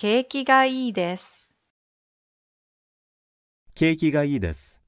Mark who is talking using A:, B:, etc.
A: 景気がいいです。
B: 景気がいいです。